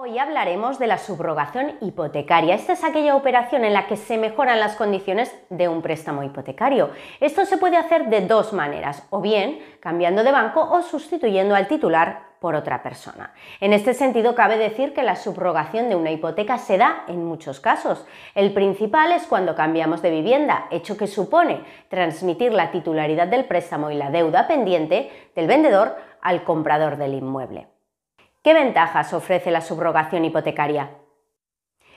Hoy hablaremos de la subrogación hipotecaria. Esta es aquella operación en la que se mejoran las condiciones de un préstamo hipotecario. Esto se puede hacer de dos maneras, o bien cambiando de banco o sustituyendo al titular por otra persona. En este sentido, cabe decir que la subrogación de una hipoteca se da en muchos casos. El principal es cuando cambiamos de vivienda, hecho que supone transmitir la titularidad del préstamo y la deuda pendiente del vendedor al comprador del inmueble. ¿Qué ventajas ofrece la subrogación hipotecaria?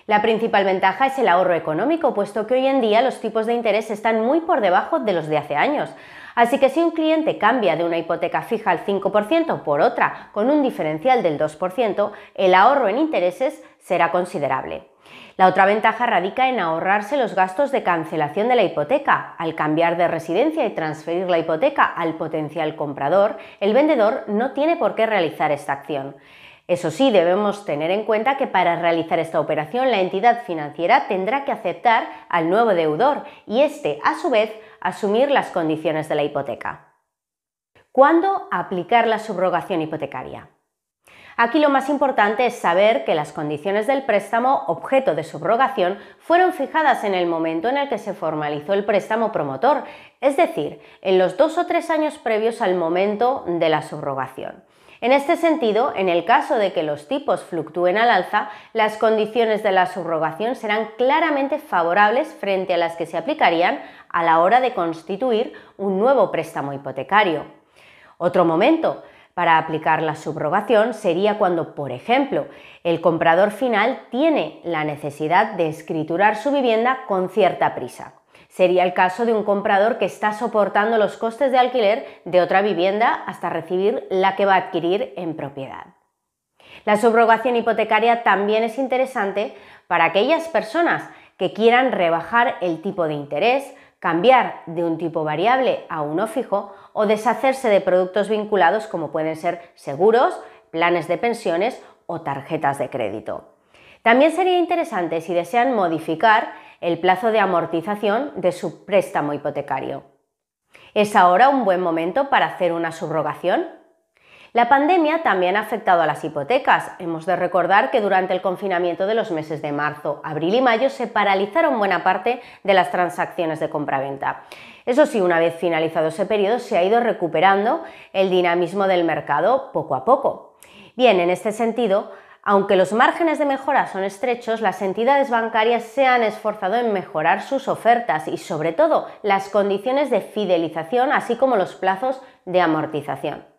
La principal ventaja es el ahorro económico, puesto que hoy en día los tipos de interés están muy por debajo de los de hace años. Así que si un cliente cambia de una hipoteca fija al 5% por otra con un diferencial del 2%, el ahorro en intereses será considerable. La otra ventaja radica en ahorrarse los gastos de cancelación de la hipoteca. Al cambiar de residencia y transferir la hipoteca al potencial comprador, el vendedor no tiene por qué realizar esta acción. Eso sí, debemos tener en cuenta que para realizar esta operación la entidad financiera tendrá que aceptar al nuevo deudor y éste, a su vez, asumir las condiciones de la hipoteca. ¿Cuándo aplicar la subrogación hipotecaria? Aquí lo más importante es saber que las condiciones del préstamo objeto de subrogación fueron fijadas en el momento en el que se formalizó el préstamo promotor, es decir, en los dos o tres años previos al momento de la subrogación. En este sentido, en el caso de que los tipos fluctúen al alza, las condiciones de la subrogación serán claramente favorables frente a las que se aplicarían a la hora de constituir un nuevo préstamo hipotecario. Otro momento, para aplicar la subrogación sería cuando, por ejemplo, el comprador final tiene la necesidad de escriturar su vivienda con cierta prisa. Sería el caso de un comprador que está soportando los costes de alquiler de otra vivienda hasta recibir la que va a adquirir en propiedad. La subrogación hipotecaria también es interesante para aquellas personas que quieran rebajar el tipo de interés, cambiar de un tipo variable a uno fijo o deshacerse de productos vinculados como pueden ser seguros, planes de pensiones o tarjetas de crédito. También sería interesante si desean modificar el plazo de amortización de su préstamo hipotecario. ¿Es ahora un buen momento para hacer una subrogación? La pandemia también ha afectado a las hipotecas. Hemos de recordar que durante el confinamiento de los meses de marzo, abril y mayo se paralizaron buena parte de las transacciones de compraventa. Eso sí, una vez finalizado ese periodo se ha ido recuperando el dinamismo del mercado poco a poco. Bien, en este sentido, aunque los márgenes de mejora son estrechos, las entidades bancarias se han esforzado en mejorar sus ofertas y sobre todo las condiciones de fidelización, así como los plazos de amortización.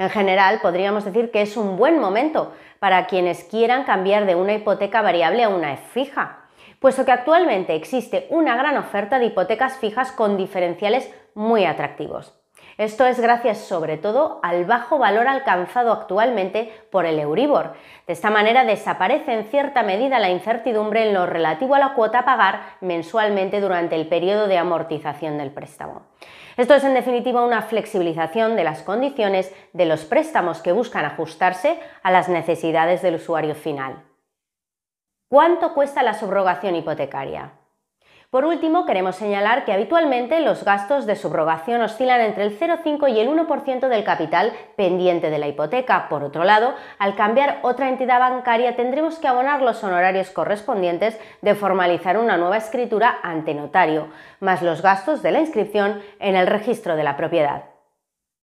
En general, podríamos decir que es un buen momento para quienes quieran cambiar de una hipoteca variable a una fija, puesto que actualmente existe una gran oferta de hipotecas fijas con diferenciales muy atractivos. Esto es gracias sobre todo al bajo valor alcanzado actualmente por el Euribor. De esta manera desaparece en cierta medida la incertidumbre en lo relativo a la cuota a pagar mensualmente durante el periodo de amortización del préstamo. Esto es en definitiva una flexibilización de las condiciones de los préstamos que buscan ajustarse a las necesidades del usuario final. ¿Cuánto cuesta la subrogación hipotecaria? Por último, queremos señalar que habitualmente los gastos de subrogación oscilan entre el 0,5 y el 1% del capital pendiente de la hipoteca. Por otro lado, al cambiar otra entidad bancaria tendremos que abonar los honorarios correspondientes de formalizar una nueva escritura ante notario, más los gastos de la inscripción en el registro de la propiedad.